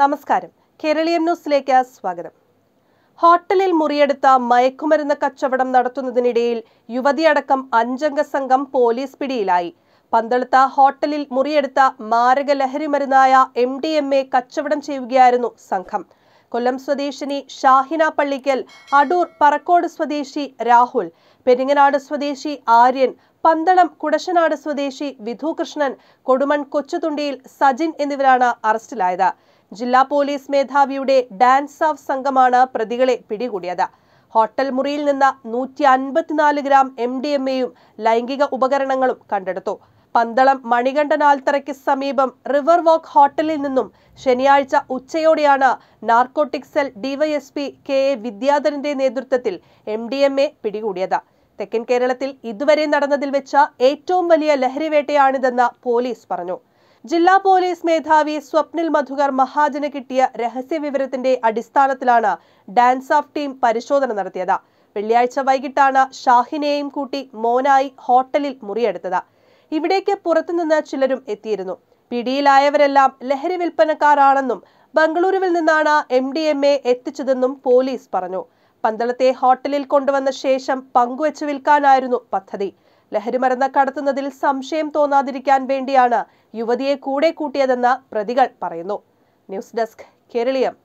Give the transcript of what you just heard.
നമസ്കാരം കേരളീയം ന്യൂസിലേക്ക് സ്വാഗതം ഹോട്ടലിൽ മുറിയെടുത്ത മയക്കുമരുന്ന് കച്ചവടം നടത്തുന്നതിനിടയിൽ യുവതിയടക്കം അഞ്ചംഗ സംഘം പോലീസ് പിടിയിലായി പന്തളത്ത ഹോട്ടലിൽ മുറിയെടുത്ത മാരക ലഹരി മരുന്നായ എം ഡി എം എ കച്ചവടം ചെയ്യുകയായിരുന്നു സംഘം കൊല്ലം സ്വദേശിനി ഷാഹിന പള്ളിക്കൽ അടൂർ പറക്കോട് സ്വദേശി രാഹുൽ പെരിങ്ങനാട് സ്വദേശി ആര്യൻ പന്തളം കുടശനാട് സ്വദേശി വിധുകൃഷ്ണൻ കൊടുമൺ കൊച്ചുതുണ്ടിയിൽ സജിൻ എന്നിവരാണ് അറസ്റ്റിലായത് ജില്ലാ പോലീസ് മേധാവിയുടെ ഡാൻസ് ഓഫ് സംഘമാണ് പ്രതികളെ പിടികൂടിയത് ഹോട്ടൽ മുറിയിൽ നിന്ന് നൂറ്റി അൻപത്തിനാല് ഗ്രാം എം ഡി എം എയും ലൈംഗിക ഉപകരണങ്ങളും കണ്ടെടുത്തു പന്തളം മണികണ്ഠൻ ആൽത്തറയ്ക്ക് സമീപം റിവർ വോക്ക് ഹോട്ടലിൽ നിന്നും ശനിയാഴ്ച ഉച്ചയോടെയാണ് narcotic cell DYSP K A വിദ്യാധരന്റെ നേതൃത്വത്തിൽ എം ഡി എം എ പിടികൂടിയത് തെക്കൻ കേരളത്തിൽ ഇതുവരെ നടന്നതിൽ വെച്ച ഏറ്റവും വലിയ ലഹരിവേട്ടയാണിതെന്ന് പോലീസ് പറഞ്ഞു ജില്ലാ പോലീസ് മേധാവി സ്വപ്നിൽ മധുകർ മഹാജന് കിട്ടിയ രഹസ്യവിവരത്തിന്റെ അടിസ്ഥാനത്തിലാണ് ഡാൻസ് ഓഫ് ടീം പരിശോധന നടത്തിയത് വെള്ളിയാഴ്ച വൈകിട്ടാണ് ഷാഹിനെയും കൂട്ടി മോനായി ഹോട്ടലിൽ മുറിയെടുത്തത് ഇവിടേക്ക് പുറത്തുനിന്ന് ചിലരും എത്തിയിരുന്നു പിടിയിലായവരെല്ലാം ലഹരി വിൽപ്പനക്കാരാണെന്നും ബംഗളൂരുവിൽ നിന്നാണ് എം ഡി എം എ എത്തിച്ചതെന്നും പോലീസ് പറഞ്ഞു പന്തളത്തെ ഹോട്ടലിൽ കൊണ്ടുവന്ന ശേഷം പങ്കുവച്ച് വിൽക്കാനായിരുന്നു പദ്ധതി മരുന്ന് കടത്തുന്നതിൽ സംശയം തോന്നാതിരിക്കാൻ വേണ്ടിയാണ് യുവതിയെ കൂടെ കൂട്ടിയതെന്ന് പ്രതികൾ പറയുന്നു ന്യൂസ് ഡെസ്ക് കേരളീയം